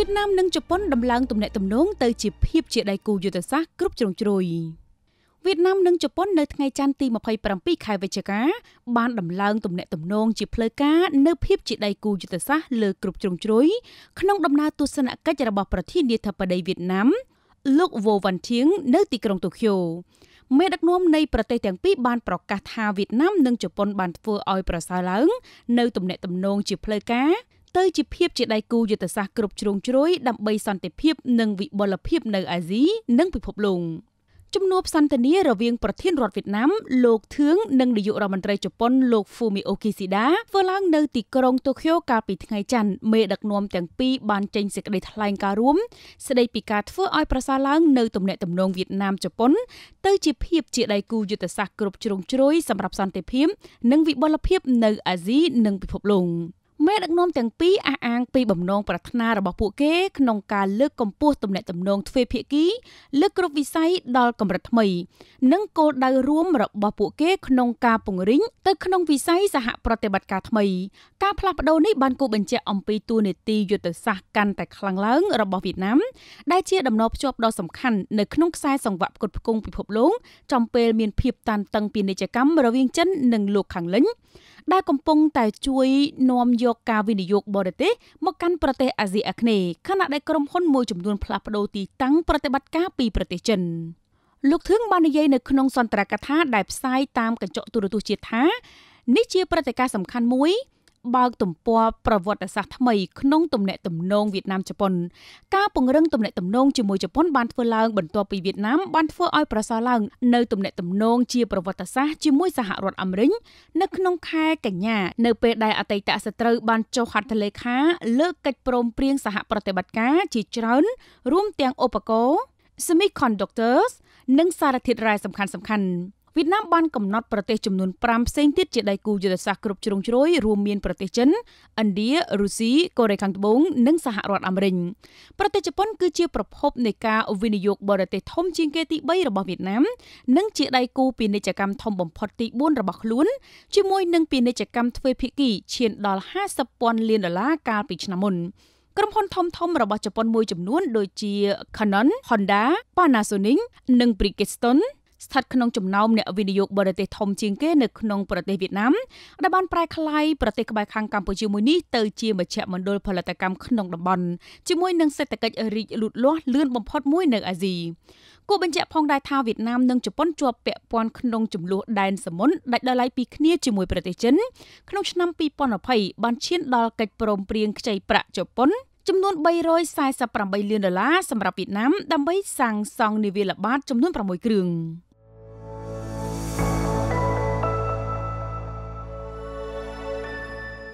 វៀតណាមនិងជប៉ុនដំឡើងទំនាក់ទំនងទៅជាភាពជាដៃគូយុទ្ធសាស្ត្រគ្រប់ជ្រុងជ្រោយវៀតណាមនិងជប៉ុននៅ ថ្ងៃច័ន្ទទី27ខែវិច្ឆិកាបានដំឡើងទំនាក់ទំនងជាផ្លូវការនៅភាពជាដៃគូយុទ្ធសាស្ត្រលើគ្រប់ជ្រុងជ្រោយក្នុងដំណើរទស្សនកិច្ចរបស់ប្រធានាធិបតីវៀតណាមលោក Vo Van Thing នៅទីក្រុងតូក្យូមេដឹកនាំនៃប្រទេសទាំងពីរបានប្រកាសថាវៀតណាមនិងជប៉ុនបានធ្វើឲ្យប្រសើរឡើង នៅទំនាក់ទំនងជាផ្លូវការទៅជាភាពជាដៃគូយុទ្ធសាស្ត្រគ្រប់ជ្រុងជ្រោយដើម្បីសន្តិភាព និងវិបុលភាពនៅអាស៊ីនិងពិភពលោកជំនួបសន្ទនារវាងប្រធានរដ្ឋវៀតណាម លោកធឿងនិងនាយករដ្ឋមន្ត្រីជប៉ុនលោក Fumio Kishida ធ្វើឡើងនៅទីក្រុងតូក្យូកាលពីថ្ងៃច័ន្ទមេដឹកនាំទាំងពីរបានចេញសេចក្តីថ្លែងការណ៍រួមស្តីពីការធ្វើឲ្យប្រសើរឡើងនៅទំនាក់ទំនងវៀតណាមជប៉ុនទៅជាភាពជាដៃគូយុទ្ធសាស្ត្រគ្រប់ជ្រុងជ្រោយសម្រាប់សន្តិភាព និងវិបុលភាពនៅអាស៊ីនិងពិភពលោក។មេដឹកនាំទាំងពីរអះអាងពីបំណងប្រាថ្នារបស់ពួកគេក្នុងការលើកកម្ពស់ទំនាក់ទំនងទ្វេភាគីលើកគ្រប់វិស័យដល់កម្រិតថ្មីនិងគោលដៅរួមរបស់ពួកគេក្នុងការពង្រីកទៅក្នុងវិស័យសហប្រតិបត្តិការថ្មីការផ្លាស់ប្តូរនេះបានគូបញ្ជាក់អំពីទូនីតិយុទ្ធសាស្ត្រកាន់តែខ្លាំងឡើងរបស់វៀតណាមដែលជាដំណរភ្ជាប់ដ៏សំខាន់នៅក្នុងខ្សែសង្វាក់ផ្គត់ផ្គង់ពិភពលោកចំពេលមានភាពតានតឹងពាណិជ្ជកម្មរវាងចិននិងលោកខាងលិចដែលកំពុងតែជួយនាំយកយកការវិនិយោគបរទេសមកកាន់ប្រទេសអាស៊ីអាគ្នេយ៍ខណៈដែលក្រុមហ៊ុនមួយចំនួនផ្លាស់ប្តូរទីតាំងប្រតិបត្តិការពីប្រទេសចិនលោកធឿងបាននិយាយនៅក្នុងសន្ទរកថាដែលផ្សាយតាមកញ្ចក់ទូរទស្សន៍ជាតិថានេះជាព្រឹត្តិការណ៍សំខាន់មួយបើកទំព័រប្រវត្តិសាស្ត្រថ្មីក្នុងទំនាក់ទំនងវៀតណាមជប៉ុនការពង្រឹងទំនាក់ទំនងជាមួយជប៉ុនបានធ្វើឡើងបន្ទាប់ពីវៀតណាមបានធ្វើឲ្យប្រសើរឡើងនៅទំនាក់ទំនងជាប្រវត្តិសាស្ត្រជាមួយសហរដ្ឋអាមេរិកនៅក្នុងខែកញ្ញានៅពេលដែលអតីតសត្រូវបានចុះហត្ថលេខាលើកិច្ចព្រមព្រៀងសហប្រតិបត្តិការជាច្រើនរួមទាំងឧបករណ៍ semiconductors និងសារធាតុរ៉ែសំខាន់ៗវៀតណាមបានកំណត់ប្រទេសចំនួន5ផ្សេងទៀតជាដៃគូយុទ្ធសាស្ត្រគ្រប់ជ្រុងជ្រោយរួមមានប្រទេសចិនឥណ្ឌារុស្ស៊ីកូរ៉េខាងត្បូងនិងសហរដ្ឋអាមេរិកប្រទេសជប៉ុនគឺជាប្រភពនៃការវិនិយោគបរទេសធំជាងគេទី3របស់វៀតណាមនិងជាដៃគូពាណិជ្ជកម្មធំបំផុតទី4របស់ខ្លួនជាមួយនឹងពាណិជ្ជកម្មទ្វេភាគីឈានដល់50ពាន់លានដុល្លារកាលពីឆ្នាំមុនក្រុមហ៊ុនធំធំរបស់ជប៉ុនមួយចំនួនដូចជា Canon, Honda, Panasonic និង Bridgestone ស្ថិតក្នុងចំណោមអ្នកវិនិយោគបរទេសធំជាងគេនៅក្នុងប្រទេសវៀតណាមដែលបានប្រែក្លាយប្រទេសក្បែរខាងកម្ពុជាមួយនេះទៅជាមជ្ឈមណ្ឌលផលិតកម្មក្នុងតំបន់ជាមួយនឹងសេដ្ឋកិច្ចរីកលូតលាស់លឿនបំផុតមួយនៅអាស៊ីគួរបញ្ជាក់ផងដែរថាវៀតណាមនិងជប៉ុនជាប់ពាក់ព័ន្ធក្នុងចំនួនដែនសមុទ្រដាច់ដោយឡែកពីគ្នាជាមួយប្រទេសចិនក្នុងឆ្នាំ2020បានឈានដល់កិច្ចព្រមព្រៀងខ្ចីប្រាក់ជប៉ុនចំនួន348លានដុល្លារសម្រាប់វៀតណាមដើម្បីសាងសង់នាវាលបាតចំនួន6គ្រឿង។